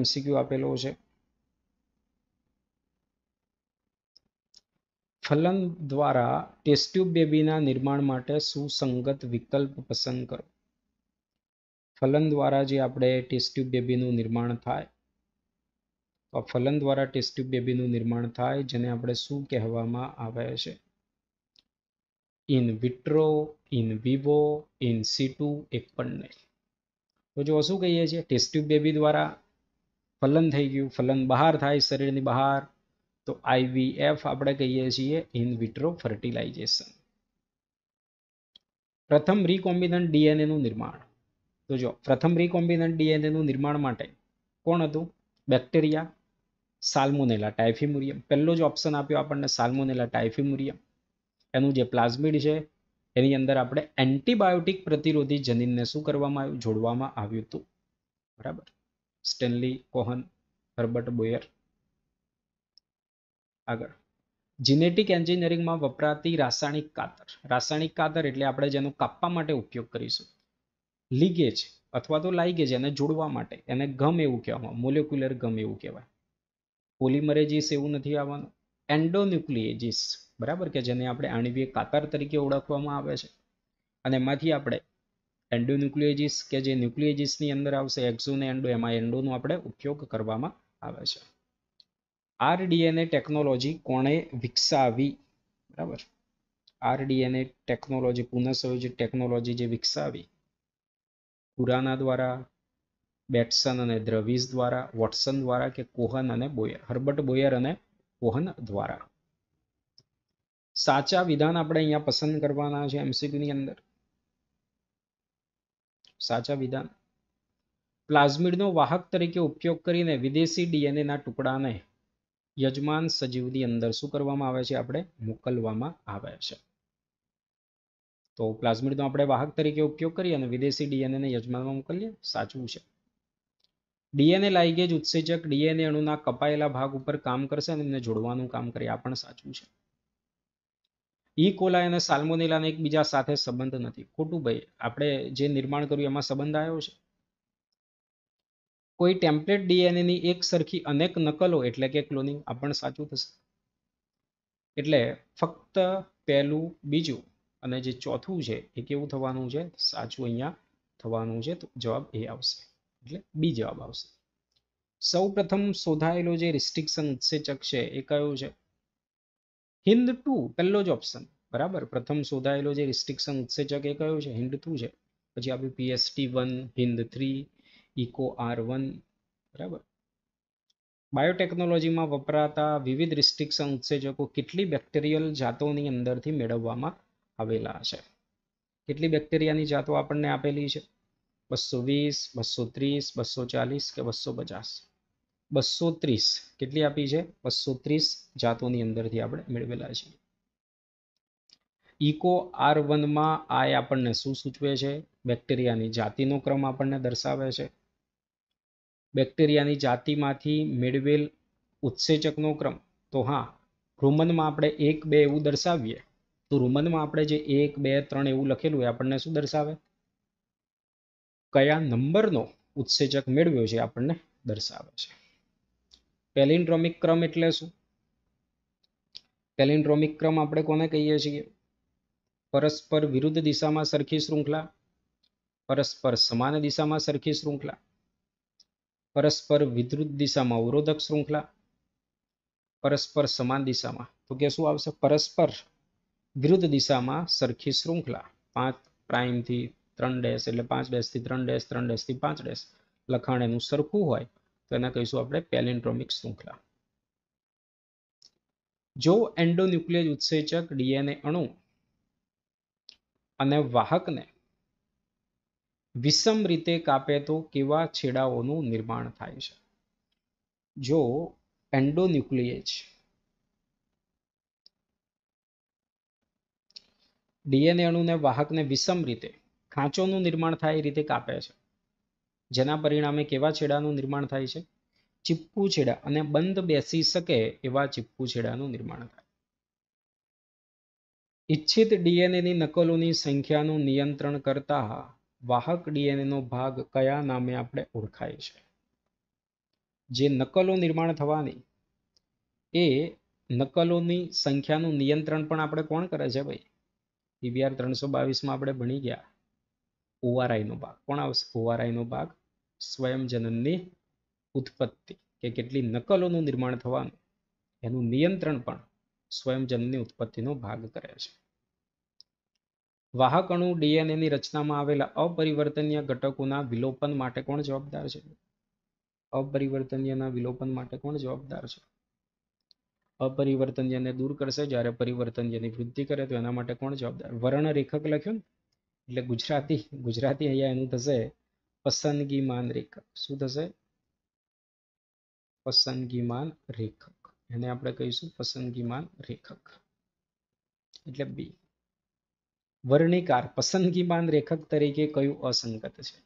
MCQ આપેલો છે ફલન દ્વારા ટેસ્ટ્યુબ બેબીના નિર્માણ માટે સુસંગત વિકલ્પ પસંદ કરો ફલન દ્વારા જે આપણે ટેસ્ટ્યુબ બેબીનું નિર્માણ થાય તો ફલન દ્વારા ટેસ્ટ્યુબ બેબીનું નિર્માણ થાય જેને આપણે શું કહેવામાં આવે છે in vitro in vivo in situ એક પણ નહીં તો જો શું કહીએ છીએ ટેસ્ટ્યુબ બેબી દ્વારા ફલન થઈ ગયું ફલન બહાર થાય શરીરની બહાર તો આઈવીએફ આપણે કહીએ છીએ ઇન વિટ્રો ફર્ટિલાઇઝેશન પ્રથમ રિકોમ્બિનન્ટ ડીએનએનું નિર્માણ તો જો પ્રથમ રિકોમ્બિનન્ટ ડીએનએનું નિર્માણ માટે કોણ હતું બેક્ટેરિયા સાલ્મોનેલા ટાઇફિમુરિયમ પહેલો જ ઓપ્શન આપ્યો આપણને સાલ્મોનેલા ટાઇફિમુરિયમ એનું જે પ્લાઝમિડ છે એની અંદર આપણે એન્ટીબાયોટિક પ્રતિરોધી જનીનને શું કરવામાં આવ્યું જોડવામાં આવ્યું હતું બરાબર સ્ટેનલી કોહન હર્બર્ટ બોયર આગળ જીનેટિક એન્જિનિયરિંગમાં વપરાતી રાસાયણિક કાતર રાસાયણિક કાતર એટલે આપણે જેનો કાપવા માટે ઉપયોગ કરીશું લીગેજ અથવા તો લાઈગેજ એને જોડવા માટે એને ગમ એવું કહેવામાં મોલેક્યુલર ગમ એવું કહેવાય પોલિમરેજીસ એવું નથી આવવાનું એન્ડોન્યુક્લિએજીસ બરાબર કે જેને આપણે આણવીય કાતર તરીકે ઓળખવામાં આવે છે અને એમાંથી આપણે એન્ડોન્યુક્લિયોજિસ કે જે ન્યુક્લિયોજિસની અંદર આવશે એક્ઝોને એન્ડો એમાં એન્ડોનો આપણે ઉપયોગ કરવામાં આવે છે આરડીએનએ ટેકનોલોજી કોણે વિકસાવી બરાબર આરડીએનએ ટેકનોલોજી પુનઃસંયોજિત ટેકનોલોજી જે વિકસાવી કુરાના દ્વારા બેટસન અને દ્રવિઝ દ્વારા વોટસન દ્વારા કે કોહન અને બોયર હર્બર્ટ બોયર અને કોહન દ્વારા સાચા વિધાન આપણે અહીંયા પસંદ કરવાના છે એમસીક્યુની અંદર સાચા વિધાન પ્લાઝમિડનો વાહક તરીકે ઉપયોગ કરીને વિદેશી ડીએનએના ટુકડાને યજમાન સજીવની અંદર શું કરવામાં આવે છે આપણે મોકલવામાં આવે છે તો પ્લાઝમિડનો આપણે વાહક તરીકે ઉપયોગ કરીએ અને વિદેશી ડીએનએને યજમાનમાં મોકલીએ સાચું છે ડીએનએ લાઇગેજ ઉત્સેચક ડીએનએ અણુના કપાયેલા ભાગ ઉપર કામ કરશે અને એમને જોડવાનું કામ કરીએ આ પણ સાચું છે ઈ કોલાય અને સાલ્મોનેલાને એકબીજા સાથે સંબંધ નથી ખોટું ભાઈ આપણે જે નિર્માણ કર્યું એમાં સંબંધ આવ્યો છે કોઈ ટેમ્પલેટ ડીએનએની એક સરખી અનેક નકલો એટલે કે ક્લોનિંગ આ પણ સાચું થશે એટલે ફક્ત પહેલું બીજું અને જે ચોથું છે એ કેવું થવાનું છે સાચું અહીંયા થવાનું છે તો જવાબ એ આવશે એટલે બી જવાબ આવશે સૌ પ્રથમ શોધાયેલો જે રિસ્ટ્રિક્શન ઉત્સેચક છે એ કયો છે હિન્દ ટુ પહેલો જ ઓપ્શન બરાબર પ્રથમ શોધાયેલો જે રિસ્ટ્રિક્શન ઉત્સેચક એ કયો છે હિન્દ ટુ છે પછી આપ્યું PST one Hind three Eco R one બરાબર બાયોટેકનોલોજીમાં વપરાતા વિવિધ રિસ્ટ્રિક્શન ઉત્સેચકો કેટલી બેક્ટેરિયલ જાતોની અંદરથી મેળવવામાં આવેલા છે કેટલી બેક્ટેરિયાની જાતો આપણને આપેલી છે બસો વીસ બસો ત્રીસ બસો ચાલીસ કે બસો પચાસ બસો ત્રીસ કેટલી આપી છે બસો ત્રીસ જાતોની અંદરથી આપણે મેળવેલા છે ઇકો આર વનમાં આય આપણને શું સૂચવે છે બેક્ટેરિયાની જાતિનો ક્રમ આપણને દર્શાવે છે બેક્ટેરિયાની જાતિમાંથી મેળવેલ ઉત્સેચકનો ક્રમ તો હા રોમનમાં આપણે એક બે એવું દર્શાવીએ તો રોમનમાં આપણે જે એક બે ત્રણ એવું લખેલું એ આપણને શું દર્શાવે કયા નંબરનો ઉત્સેચક મેળવ્યો છે આપણને દર્શાવે છે પેલિન્ડ્રોમિક ક્રમ એટલે શું પેલિન્ડ્રોમિક ક્રમ આપણે કોને કહીએ છીએ પરસ્પર વિરુદ્ધ દિશામાં સરખી શૃંખલા પરસ્પર સમાન દિશામાં સરખી શૃંખલા પરસ્પર વિરુદ્ધ દિશામાં અવરોધક શૃંખલા પરસ્પર સમાન દિશામાં તો કે શું આવશે પરસ્પર વિરુદ્ધ દિશામાં સરખી શૃંખલા પાંચ પ્રાઇમથી ત્રણ ડેશ એટલે પાંચ ડેશથી ત્રણ ડેશ ત્રણ ડેશથી પાંચ ડેશ લખાણ એનું સરખું હોય તો એને કહીશું આપણે પેલિન્ડ્રોમિક શૃંખલા જો એન્ડોન્યુક્લિયર ઉત્સેચક ડીએનએ અણુ અને વાહકને વિષમ રીતે કાપે તો કેવા છેડાઓનું નિર્માણ થાય છે જો એન્ડોન્યુક્લિએજ ડીએનએ અણુને વાહકને વિષમ રીતે ખાંચોનું નિર્માણ થાય એ રીતે કાપે છે જેના પરિણામે કેવા છેડાનું નિર્માણ થાય છે ચીપકુ છેડા અને બંધ બેસી શકે એવા ચીપકુ છેડાનું નિર્માણ થાય ઈચ્છિત ડીએનએની નકલોની સંખ્યાનું નિયંત્રણ કરતા વાહક ડીએનએનો ભાગ કયા નામે આપણે ઓળખાય છે જે નકલો નિર્માણ થવાની એ નકલોની સંખ્યાનું નિયંત્રણ પણ આપણે કોણ કરે છે ભાઈ ઈબીઆર ત્રણસો બાવીસમાં આપણે ભણી ગયા ઓઆરઆઈનો ભાગ કોણ આવશે ઓઆરઆઈનો ભાગ સ્વયંજનનની ઉત્પત્તિ કે કેટલી નકલોનું નિર્માણ થવાનું એનું નિયંત્રણ પણ સ્વયંજનની ઉત્પત્તિનો ભાગ કરે છે વાહકણુ ડીએનએની રચનામાં આવેલા અપરિવર્તનીય ઘટકોના વિલોપન માટે કોણ જવાબદાર છે અપરિવર્તનીયના વિલોપન માટે કોણ જવાબદાર છે અપરિવર્તનીયને દૂર કરશે જ્યારે પરિવર્તનીયની વૃદ્ધિ કરે તો એના માટે કોણ જવાબદાર વર્ણરેખક રેખક લખ્યું ને એટલે ગુજરાતી ગુજરાતી અહીંયા એનું થશે પસંદગીમાન રેખક શું થશે પસંદગીમાન રેખક એને આપણે કહીશું પસંદગીમાન રેખક એટલે બી વર્ણિકાર પસંદગીમાન રેખક તરીકે કયું અસંગત છે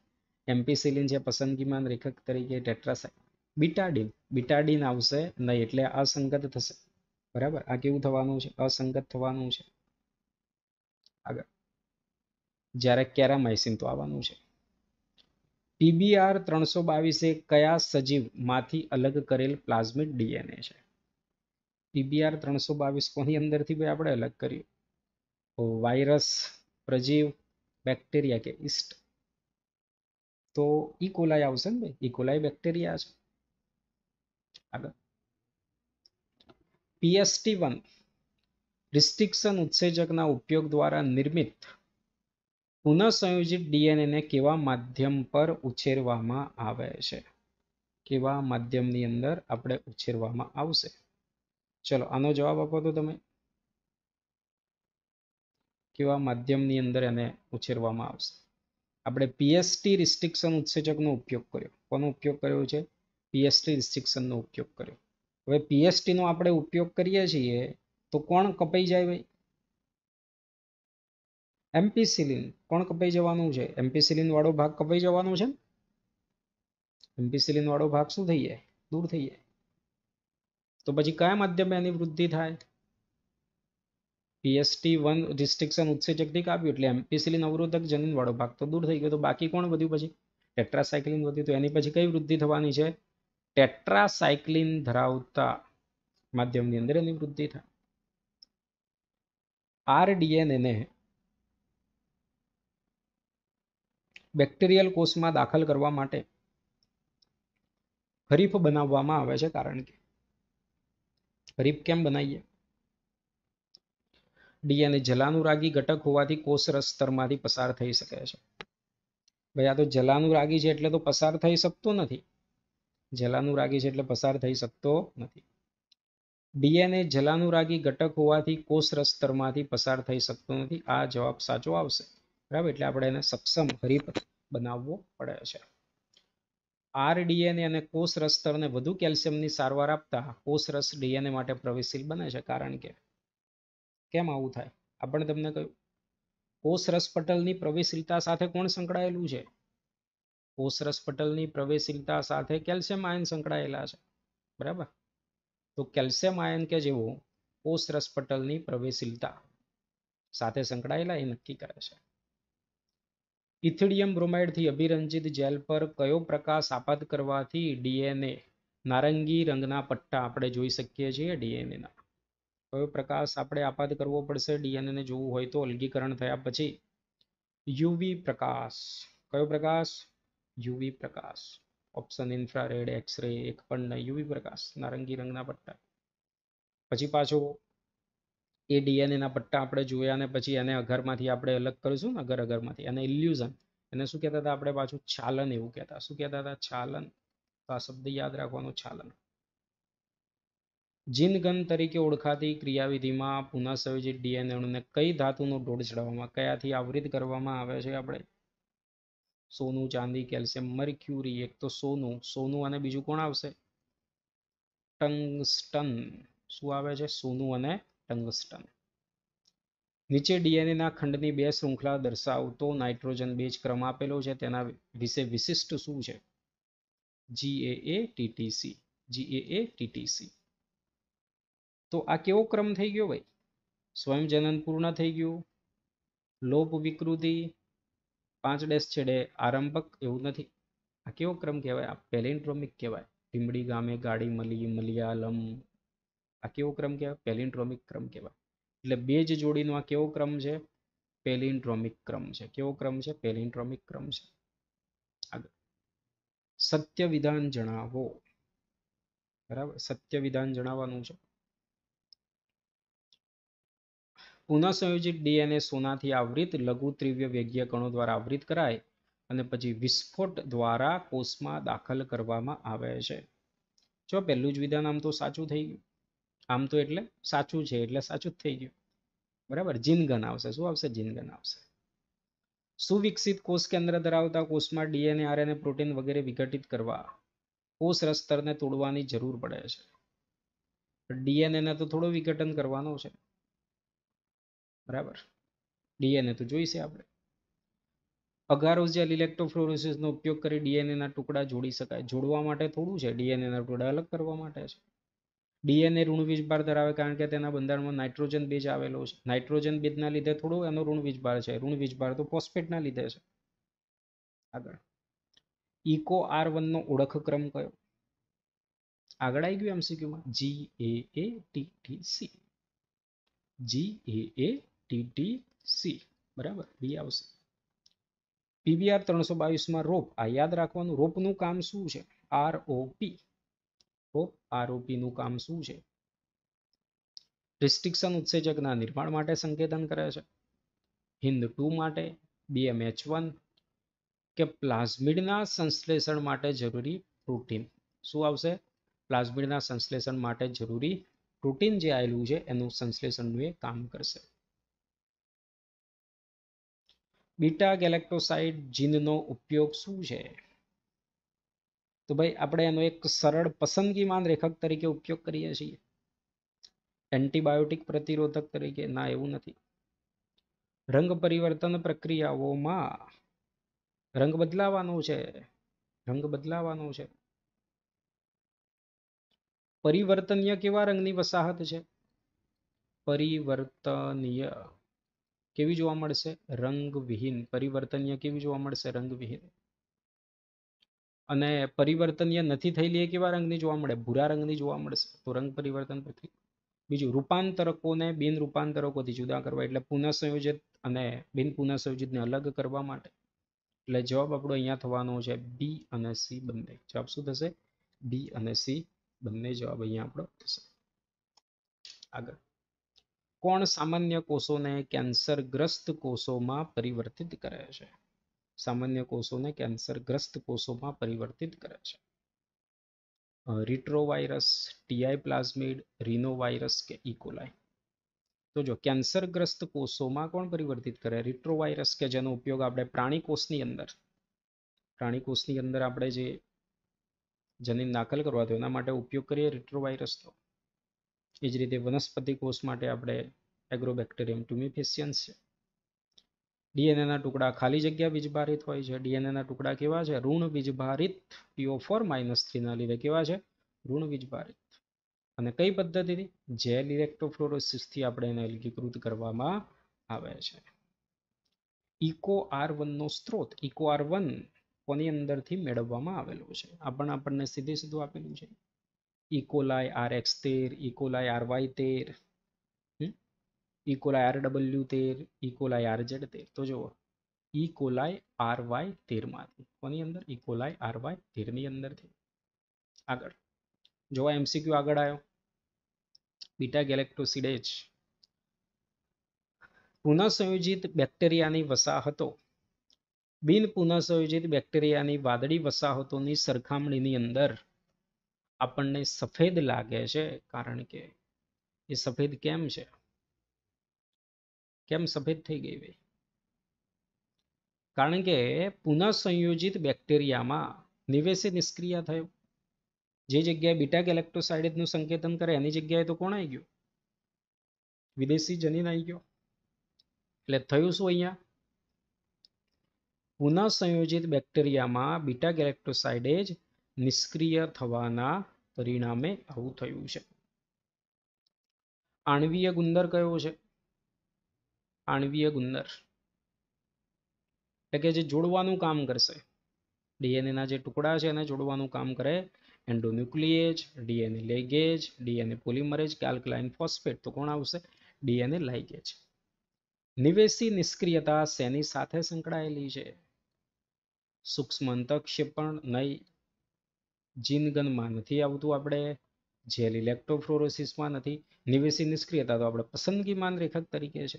એમ્પિસિલિન છે પસંદગીમાન રેખક તરીકે ટેટ્રાસાઇડ બીટાડીન બીટાડીન આવશે નહીં એટલે અસંગત થશે બરાબર આ કેવું થવાનું છે અસંગત થવાનું છે આગળ જ્યારે કેરામાઇસિન તો આવવાનું છે પીબીઆર ત્રણસો બાવીસ એ કયા સજીવમાંથી અલગ કરેલ પ્લાઝમિક ડીએનએ છે પીબીઆર ત્રણસો બાવીસ કોની અંદરથી ભાઈ આપણે અલગ કર્યું વાયરસ પ્રજીવ બેક્ટેરિયા કે ઇસ્ટ તો ઇકોલાઈ આવશે ને ભાઈ ઇકોલાઈ બેક્ટેરિયા છે આગળ પીએસટી વન રિસ્ટ્રિક્શન ઉત્સેજકના ઉપયોગ દ્વારા નિર્મિત પુનઃસંયોજિત ડીએનએને કેવા માધ્યમ પર ઉછેરવામાં આવે છે કેવા માધ્યમની અંદર આપણે ઉછેરવામાં આવશે ચલો આનો જવાબ આપો તો તમે કેવા માધ્યમની અંદર એને ઉછેરવામાં આવશે આપણે પીએસટી રિસ્ટ્રિક્શન ઉત્સેચકનો ઉપયોગ કર્યો કોનો ઉપયોગ કર્યો છે પીએસટી રિસ્ટ્રિક્શનનો ઉપયોગ કર્યો હવે પીએસટીનો આપણે ઉપયોગ કરીએ છીએ તો કોણ કપાઈ જાય ભાઈ એમ્પિસિલિન કોણ કપાઈ જવાનું છે એમ્પિસિલિન વાળો ભાગ કપાઈ જવાનો છે એમ્પિસિલિન વાળો ભાગ શું થઈ જાય દૂર થઈ જાય તો પછી કયા માધ્યમે એની વૃદ્ધિ થાય પીએસટી વન રિસ્ટ્રિક્શન ઉત્સેચકથી કાપ્યું એટલે એમ્પિસિલિન અવરોધક જનીન વાળો ભાગ તો દૂર થઈ ગયો તો બાકી કોણ વધ્યું પછી ટેટ્રાસાયક્લિન વધ્યું તો એની પછી કઈ વૃદ્ધિ થવાની છે ટેટ્રાસાયક્લિન ધરાવતા માધ્યમની અંદર એની વૃદ્ધિ થાય આરડીએનએને બેક્ટેરિયલ કોષમાં દાખલ કરવા માટે હરીફ બનાવવામાં આવે છે કારણ કે હરીફ કેમ બનાવીએ ડીએનએ જલાનુરાગી ઘટક હોવાથી કોષરસ સ્તરમાંથી પસાર થઈ શકે છે ભાઈ આ તો જલાનુરાગી છે એટલે તો પસાર થઈ શકતો નથી જલાનુરાગી છે એટલે પસાર થઈ શકતો નથી ડીએનએ જલાનુરાગી ઘટક હોવાથી કોષરસ સ્તરમાંથી પસાર થઈ શકતો નથી આ જવાબ સાચો આવશે બરાબર એટલે આપણે એને સક્ષમ હરીફ બનાવવો પડે છે આર ડીએનએ અને કોષ રસ્તરને વધુ કેલ્શિયમની સારવાર આપતા કોષ ડીએનએ માટે પ્રવેશશીલ બને છે કારણ કે કેમ આવું થાય આપણે તમને કહ્યું કોષ પટલની પ્રવેશશીલતા સાથે કોણ સંકળાયેલું છે કોષ રસ પટલની પ્રવેશશીલતા સાથે કેલ્શિયમ આયન સંકળાયેલા છે બરાબર તો કેલ્શિયમ આયન કે જેવું કોષ રસ પટલની પ્રવેશશીલતા સાથે સંકળાયેલા એ નક્કી કરે છે ઇથિડિયમ બ્રોમાઇડથી અભિરંજિત જેલ પર કયો પ્રકાશ આપાત કરવાથી ડીએનએ નારંગી રંગના પટ્ટા આપણે જોઈ શકીએ છીએ ડીએનએના કયો પ્રકાશ આપણે આપાત કરવો પડશે ડીએનએને જોવું હોય તો અલગીકરણ થયા પછી યુવી પ્રકાશ કયો પ્રકાશ યુવી પ્રકાશ ઓપ્શન ઇન્ફ્રારેડ એક્સરે એક પણ યુવી પ્રકાશ નારંગી રંગના પટ્ટા પછી પાછો એ ડીએનએના પટ્ટા આપણે જોયા અને પછી એને અઘરમાંથી આપણે અલગ કરીશું ને અગર અને ઇલ્યુઝન એને શું કહેતા હતા આપણે પાછું ચાલન એવું કહેતા શું કહેતા હતા ચાલન તો આ શબ્દ યાદ રાખવાનો છાલન જીનગન તરીકે ઓળખાતી ક્રિયાવિધિમાં પુનઃસંયોજિત ડીએનએને કઈ ધાતુનો ઢોળ ચડાવવામાં કયાથી આવૃત કરવામાં આવે છે આપણે સોનું ચાંદી કેલ્શિયમ મર્ક્યુરી એક તો સોનું સોનું અને બીજું કોણ આવશે ટંગસ્ટન શું આવે છે સોનું અને ટંગસ્ટન નીચે ડીએનએના ખંડની બે શૃંખલા દર્શાવતો નાઇટ્રોજન બેઝ ક્રમ આપેલો છે તેના વિશે વિશિષ્ટ શું છે જીએએ ટીટીસી જીએએ ટીટીસી તો આ કેવો ક્રમ થઈ ગયો ભાઈ સ્વયંજનન પૂર્ણ થઈ ગયું લોપ વિકૃતિ પાંચ ડેશ છેડે આરંભક એવું નથી આ કેવો ક્રમ કહેવાય આ પેલેન્ડ્રોમિક કહેવાય ભીમડી ગામે ગાડી મલી મલયાલમ આ કેવો ક્રમ કહેવાય પેલિન્ડ્રોમિક ક્રમ કહેવાય એટલે બે જ જોડીનો આ કેવો ક્રમ છે પેલિન્ડ્રોમિક ક્રમ છે કેવો ક્રમ છે પેલિન્ડ્રોમિક ક્રમ છે સત્ય વિધાન જણાવો બરાબર સત્ય વિધાન જણાવવાનું છે પુનઃસંયોજિત ડીએનએ સોનાથી આવૃત લઘુ ત્રિવ્ય વેગ્ય કણો દ્વારા આવૃત કરાય અને પછી વિસ્ફોટ દ્વારા કોષમાં દાખલ કરવામાં આવે છે જો પહેલું જ વિધાન આમ તો સાચું થઈ ગયું આમ તો એટલે સાચું છે એટલે સાચું જ થઈ ગયું બરાબર જીનગન આવશે શું આવશે જીનગન આવશે સુવિકસિત કોષ કેન્દ્ર ધરાવતા કોષમાં ડીએનએ આરએનએ પ્રોટીન વગેરે વિઘટિત કરવા કોષ રસ્તરને તોડવાની જરૂર પડે છે ડીએનએ તો થોડો વિઘટન કરવાનો છે બરાબર ડીએનએ તો જોઈશે આપણે અગારો અગારોઝિયલ ઇલેક્ટ્રોફ્લોરોસિસનો ઉપયોગ કરી ડીએનએના ટુકડા જોડી શકાય જોડવા માટે થોડું છે ડીએનએના ટુકડા અલગ કરવા માટે છે ડીએનએ ઋણ વીજભાર ધરાવે કારણ કે તેના બંધારણમાં નાઇટ્રોજન બીજ આવેલો છે નાઇટ્રોજન બીજના લીધે થોડું એનો ઋણ વીજભાર છે ઋણ વીજભાર તો ફોસ્ફેટના લીધે છે આગળ ઇકો આર વનનો ઓળખ ક્રમ કયો આગળ આવી ગયું એમસીક્યુમાં G A A T T C G A A T T C બરાબર બી આવશે પીવીઆર ત્રણસો બાવીસમાં રોપ આ યાદ રાખવાનું રોપનું કામ શું છે આર ઓ પી તો આરોપીનું કામ શું છે રિસ્ટ્રિક્શન ઉત્સેજકના નિર્માણ માટે સંકેતન કરે છે હિન્દ ટુ માટે બીએમએચ વન કે પ્લાઝમિડના સંશ્લેષણ માટે જરૂરી પ્રોટીન શું આવશે પ્લાઝમિડના સંશ્લેષણ માટે જરૂરી પ્રોટીન જે આવેલું છે એનું સંશ્લેષણનું એ કામ કરશે બીટા ગેલેક્ટોસાઇડ જીનનો ઉપયોગ શું છે તો ભાઈ આપણે એનો એક સરળ પસંદગીમાન રેખક તરીકે ઉપયોગ કરીએ છીએ એન્ટીબાયોટિક પ્રતિરોધક તરીકે ના એવું નથી રંગ પરિવર્તન પ્રક્રિયાઓમાં રંગ બદલાવાનો છે રંગ બદલાવાનો છે પરિવર્તનીય કેવા રંગની વસાહત છે પરિવર્તનીય કેવી જોવા મળશે રંગવિહીન પરિવર્તનીય કેવી જોવા મળશે રંગવિહીન અને પરિવર્તનીય નથી થયેલી એ કેવા રંગની જોવા મળે ભૂરા રંગની જોવા મળશે તો રંગ પરિવર્તન પછી બીજું રૂપાંતરકોને બિન રૂપાંતરકોથી જુદા કરવા એટલે પુનઃસંયોજિત અને બિન પુનઃસંયોજિતને અલગ કરવા માટે એટલે જવાબ આપણો અહીંયા થવાનો છે બી અને સી બંને જવાબ શું થશે બી અને સી બંને જવાબ અહીંયા આપણો થશે આગળ કોણ સામાન્ય કોષોને કેન્સરગ્રસ્ત કોષોમાં પરિવર્તિત કરે છે સામાન્ય કોષોને કેન્સરગ્રસ્ત કોષોમાં પરિવર્તિત કરે છે રિટ્રોવાયરસ ટીઆઈ પ્લાઝમિડ રિનોવાયરસ કે ઇકોલાઈ e. તો જો કેન્સરગ્રસ્ત કોષોમાં કોણ પરિવર્તિત કરે રિટ્રોવાયરસ કે જેનો ઉપયોગ આપણે પ્રાણી કોષની અંદર પ્રાણી કોષની અંદર આપણે જે જનીન દાખલ કરવા તેના માટે ઉપયોગ કરીએ રિટ્રોવાયરસનો એ જ રીતે વનસ્પતિ કોષ માટે આપણે એગ્રોબેક્ટેરિયમ ટુમિફેશિયન્સ છે ડીએનએના ટુકડા ખાલી જગ્યા બીજભારિત હોય છે ડીએનએના ટુકડા કેવા છે ઋણ બીજભારિત પીઓ ફોર માઇનસ થ્રીના લીધે કેવા છે ઋણ બીજભારિત અને કઈ પદ્ધતિથી જેલ ઇલેક્ટ્રોફ્લોરોસિસથી આપણે એને અલગીકૃત કરવામાં આવે છે ઇકો આર વનનો સ્ત્રોત ઇકો આર વન કોની અંદરથી મેળવવામાં આવેલો છે આ પણ આપણને સીધે સીધું આપેલું છે ઇકોલાય આર એક્સ તેર ઇકોલાય આર વાય તેર ઇકોલાય આર ડબલ્યુ તેર ઇકોલાય આર ઝેડ તેર તો જુઓ ઇકોલાય આર વાય તેરમાંથી કોની અંદર ઇકોલાય આર વાય તેરની અંદરથી આગળ જોવા એમસીક્યુ આગળ આવ્યો બીટા ગેલેક્ટોસિડેજ પુનઃસંયોજિત બેક્ટેરિયાની વસાહતો બિન પુનઃસંયોજિત બેક્ટેરિયાની વાદળી વસાહતોની સરખામણીની અંદર આપણને સફેદ લાગે છે કારણ કે એ સફેદ કેમ છે કેમ સફેદ થઈ ગઈ ભાઈ કારણ કે પુનઃસંયોજિત બેક્ટેરિયામાં નિવેશે નિષ્ક્રિય થયો જે જગ્યાએ બીટા કેલેક્ટોસાઇડનું સંકેતન કરે એની જગ્યાએ તો કોણ આવી ગયો વિદેશી જનીન આવી ગયો એટલે થયું શું અહીંયા પુનઃસંયોજિત બેક્ટેરિયામાં બીટા કેલેક્ટોસાઇડેજ નિષ્ક્રિય થવાના પરિણામે આવું થયું છે આણવીય ગુંદર કયો છે આણવીય ગુંદર એટલે કે જે જોડવાનું કામ કરશે ડીએનએના જે ટુકડા છે એને જોડવાનું કામ કરે endonuclease DNA ligase DNA polymerase કે આલ્કલાઇન ફોસ્ફેટ તો કોણ આવશે ડીએનએ લાઇગેજ નિવેશી નિષ્ક્રિયતા શેની સાથે સંકળાયેલી છે સૂક્ષ્મ અંતક્ષેપણ નહીં જીનગનમાં નથી આવતું આપણે જેલ ઇલેક્ટ્રોફ્લોરોસિસમાં નથી નિવેશી નિષ્ક્રિયતા તો આપણે પસંદગી માન રેખક તરીકે છે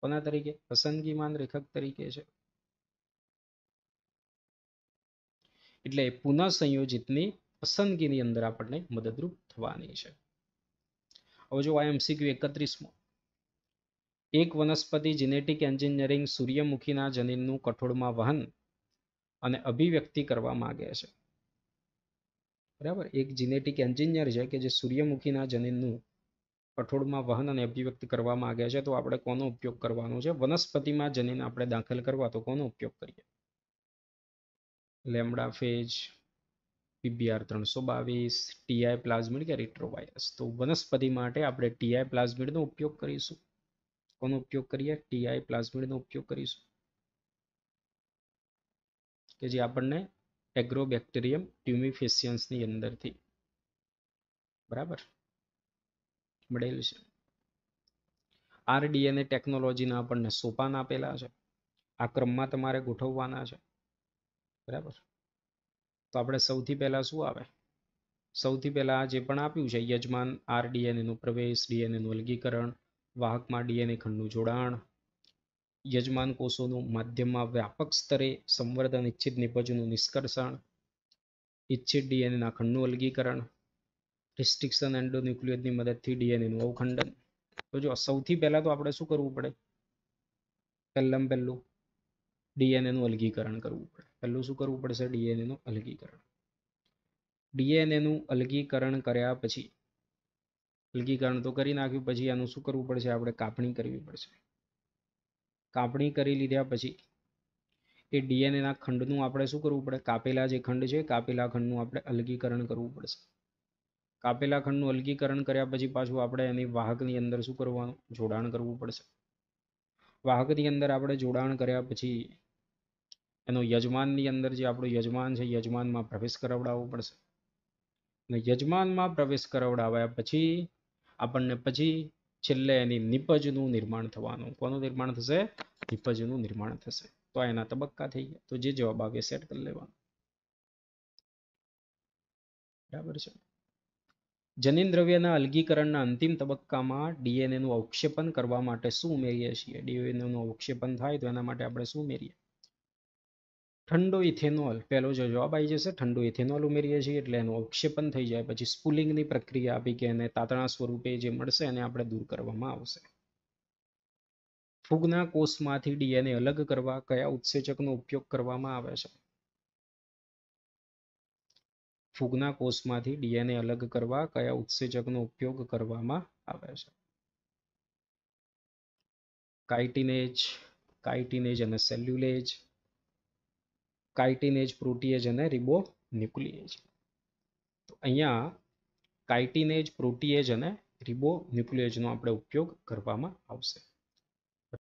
કોના તરીકે પસંદગીમાન લેખક તરીકે છે એટલે પુનઃ સંયોજિતની પસંદગીની અંદર આપણને મદદરૂપ થવાની છે હવે જો આ એમસીક્યુ એકત્રીસમો એક વનસ્પતિ જીનેટિક એન્જિનિયરિંગ સૂર્યમુખીના જનીનનું કઠોળમાં વહન અને અભિવ્યક્તિ કરવા માગે છે બરાબર એક જીનેટિક એન્જિનિયર છે કે જે સૂર્યમુખીના જનીનનું કઠોળમાં વહન અને અભિવ્યક્ત કરવા માંગે છે તો આપણે કોનો ઉપયોગ કરવાનો છે વનસ્પતિમાં જનીન આપણે દાખલ કરવા તો કોનો ઉપયોગ કરીએ લેમડા ફેજ પીબીઆર ત્રણસો બાવીસ ટીઆઈ પ્લાઝમિડ કે રિટ્રોવાયરસ તો વનસ્પતિ માટે આપણે ટીઆઈ પ્લાઝમિડનો ઉપયોગ કરીશું કોનો ઉપયોગ કરીએ ટીઆઈ પ્લાઝમિડનો ઉપયોગ કરીશું કે જે આપણને એગ્રોબેક્ટેરિયમ ટ્યુમિફિશિયન્સની અંદરથી બરાબર મળેલ છે આરડીએ ટેકનોલોજીના આપણને સોપાન આપેલા છે આ ક્રમમાં તમારે ગોઠવવાના છે બરાબર તો આપણે સૌથી પહેલાં શું આવે સૌથી પહેલાં જે પણ આપ્યું છે યજમાન આરડીએનએનું પ્રવેશ ડીએનએનું અલગીકરણ વાહકમાં ડીએનએ ખંડનું જોડાણ યજમાન કોષોનું માધ્યમમાં વ્યાપક સ્તરે સંવર્ધન ઇચ્છિત નિપજનું નિષ્કર્ષણ ઇચ્છિત ડીએનએના ખંડનું અલગીકરણ રિસ્ટ્રિક્શન એન્ડોન્યુક્લિયસની મદદથી ડીએનએનું અવખંડન તો જો સૌથી પહેલાં તો આપણે શું કરવું પડે પહેલાં પહેલું ડીએનએનું અલગીકરણ કરવું પડે પહેલું શું કરવું પડશે ડીએનએનું અલગીકરણ ડીએનએનું અલગીકરણ કર્યા પછી અલગીકરણ તો કરી નાખ્યું પછી આનું શું કરવું પડશે આપણે કાપણી કરવી પડશે કાપણી કરી લીધા પછી એ ડીએનએના ખંડનું આપણે શું કરવું પડે કાપેલા જે ખંડ છે કાપેલા ખંડનું આપણે અલગીકરણ કરવું પડશે કાપેલા ખંડનું અલગીકરણ કર્યા પછી પાછું આપણે એની વાહકની અંદર શું કરવાનું જોડાણ કરવું પડશે વાહકની અંદર આપણે જોડાણ કર્યા પછી એનો યજમાનની અંદર જે આપણો યજમાન છે યજમાનમાં પ્રવેશ કરાવડાવવો પડશે અને યજમાનમાં પ્રવેશ કરાવડાવ્યા પછી આપણને પછી છેલ્લે એની નિપજનું નિર્માણ થવાનું કોનું નિર્માણ થશે નિપજનું નિર્માણ થશે તો એના તબક્કા થઈ ગયા તો જે જવાબ આવે સેટ કરી લેવાનો બરાબર છે જનીન દ્રવ્યના અલગીકરણના અંતિમ તબક્કામાં ડીએનએનું અવક્ષેપણ કરવા માટે શું ઉમેરીએ છીએ ડીએનએનું અવક્ષેપણ થાય તો એના માટે આપણે શું ઉમેરીએ ઠંડો ઇથેનોલ પહેલો જો જવાબ આવી જશે ઠંડો ઇથેનોલ ઉમેરીએ છીએ એટલે એનું અવક્ષેપણ થઈ જાય પછી સ્પુલિંગની પ્રક્રિયા આપી કે એને તાતણા સ્વરૂપે જે મળશે એને આપણે દૂર કરવામાં આવશે ફૂગના કોષમાંથી ડીએનએ અલગ કરવા કયા ઉત્સેચકનો ઉપયોગ કરવામાં આવે છે ફૂગના કોષમાંથી ડીએનએ અલગ કરવા કયા ઉત્સેચકનો ઉપયોગ કરવામાં આવે છે કાઇટિનેજ કાઇટિનેજ અને સેલ્યુલેજ કાઇટિનેજ પ્રોટીએજ અને રિબો ન્યુક્લિએજ તો અહીંયા કાઇટિનેજ પ્રોટીએજ અને રિબો ન્યુક્લિએજનો આપણે ઉપયોગ કરવામાં આવશે